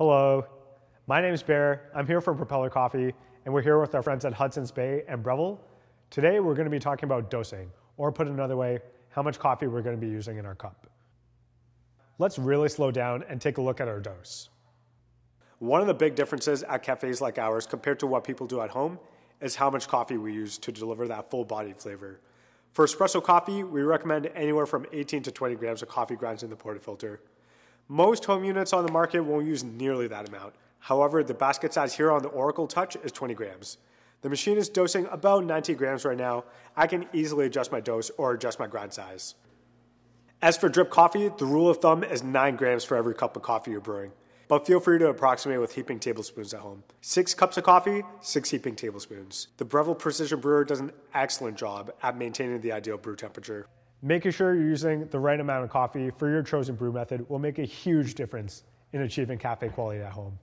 Hello, my name is Bear. I'm here from Propeller Coffee, and we're here with our friends at Hudson's Bay and Breville. Today, we're going to be talking about dosing, or put another way, how much coffee we're going to be using in our cup. Let's really slow down and take a look at our dose. One of the big differences at cafes like ours compared to what people do at home is how much coffee we use to deliver that full bodied flavor. For espresso coffee, we recommend anywhere from 18 to 20 grams of coffee grounds in the portafilter. Most home units on the market won't use nearly that amount. However, the basket size here on the Oracle Touch is 20 grams. The machine is dosing about 90 grams right now. I can easily adjust my dose or adjust my grind size. As for drip coffee, the rule of thumb is 9 grams for every cup of coffee you're brewing, but feel free to approximate with heaping tablespoons at home. 6 cups of coffee, 6 heaping tablespoons. The Breville Precision Brewer does an excellent job at maintaining the ideal brew temperature. Making sure you're using the right amount of coffee for your chosen brew method will make a huge difference in achieving cafe quality at home.